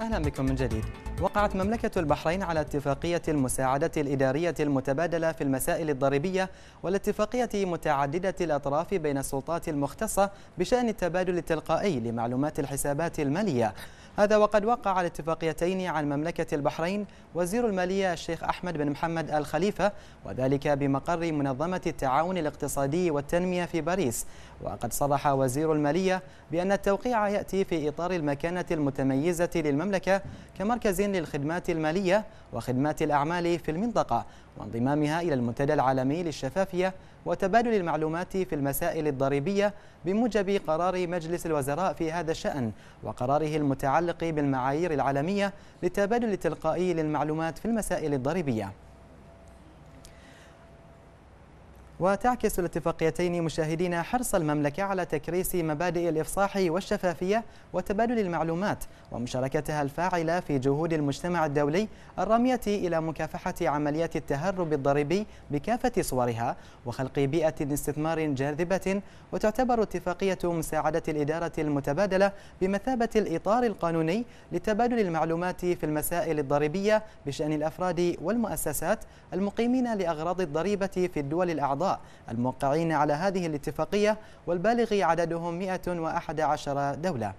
أهلا بكم من جديد وقعت مملكة البحرين على اتفاقية المساعدة الإدارية المتبادلة في المسائل الضريبية والاتفاقية متعددة الأطراف بين السلطات المختصة بشأن التبادل التلقائي لمعلومات الحسابات المالية هذا وقد وقع الاتفاقيتين عن مملكة البحرين وزير المالية الشيخ أحمد بن محمد الخليفة وذلك بمقر منظمة التعاون الاقتصادي والتنمية في باريس وقد صرح وزير المالية بأن التوقيع يأتي في إطار المكانة المتميزة للمملكة المملكة كمركز للخدمات المالية وخدمات الأعمال في المنطقة وانضمامها إلى المنتدى العالمي للشفافية وتبادل المعلومات في المسائل الضريبية بموجب قرار مجلس الوزراء في هذا الشأن وقراره المتعلق بالمعايير العالمية للتبادل التلقائي للمعلومات في المسائل الضريبية وتعكس الاتفاقيتين مشاهدين حرص المملكة على تكريس مبادئ الإفصاح والشفافية وتبادل المعلومات ومشاركتها الفاعلة في جهود المجتمع الدولي الرامية إلى مكافحة عمليات التهرب الضريبي بكافة صورها وخلق بيئة استثمار جاذبة وتعتبر اتفاقية مساعدة الإدارة المتبادلة بمثابة الإطار القانوني لتبادل المعلومات في المسائل الضريبية بشأن الأفراد والمؤسسات المقيمين لأغراض الضريبة في الدول الأعضاء الموقعين على هذه الاتفاقية والبالغ عددهم 111 دولة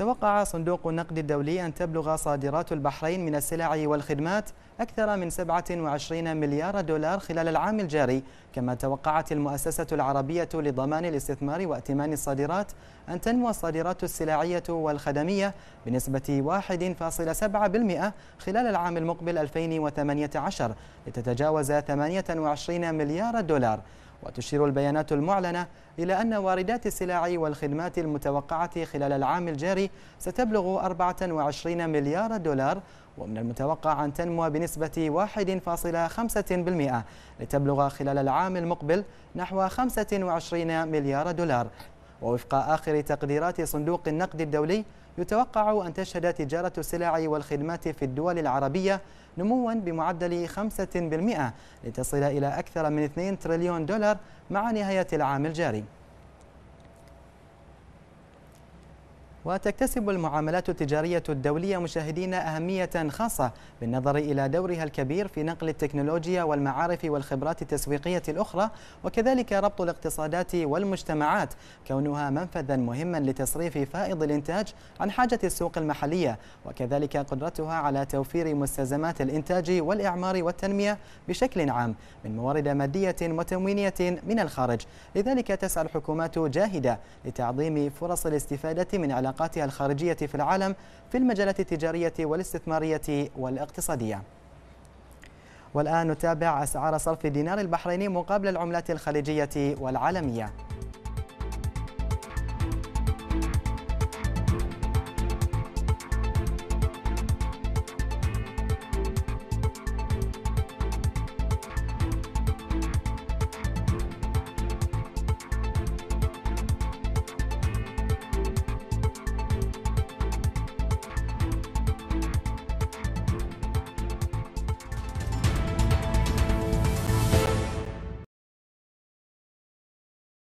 توقع صندوق النقد الدولي أن تبلغ صادرات البحرين من السلع والخدمات أكثر من 27 مليار دولار خلال العام الجاري كما توقعت المؤسسة العربية لضمان الاستثمار وائتمان الصادرات أن تنمو الصادرات السلعية والخدمية بنسبة 1.7% خلال العام المقبل 2018 لتتجاوز 28 مليار دولار وتشير البيانات المعلنة إلى أن واردات السلع والخدمات المتوقعة خلال العام الجاري ستبلغ 24 مليار دولار ومن المتوقع أن تنمو بنسبة 1.5% لتبلغ خلال العام المقبل نحو 25 مليار دولار ووفق آخر تقديرات صندوق النقد الدولي يتوقع أن تشهد تجارة السلع والخدمات في الدول العربية نموا بمعدل 5% لتصل إلى أكثر من 2 تريليون دولار مع نهاية العام الجاري وتكتسب المعاملات التجارية الدولية مشاهدين أهمية خاصة بالنظر إلى دورها الكبير في نقل التكنولوجيا والمعارف والخبرات التسويقية الأخرى وكذلك ربط الاقتصادات والمجتمعات كونها منفذا مهما لتصريف فائض الإنتاج عن حاجة السوق المحلية وكذلك قدرتها على توفير مستلزمات الإنتاج والإعمار والتنمية بشكل عام من موارد مادية وتموينية من الخارج لذلك تسعى الحكومات جاهدة لتعظيم فرص الاستفادة من علاقات علاقاتها الخارجية في العالم في المجالات التجارية والاستثمارية والاقتصادية والآن نتابع أسعار صرف الدينار البحريني مقابل العملات الخليجية والعالمية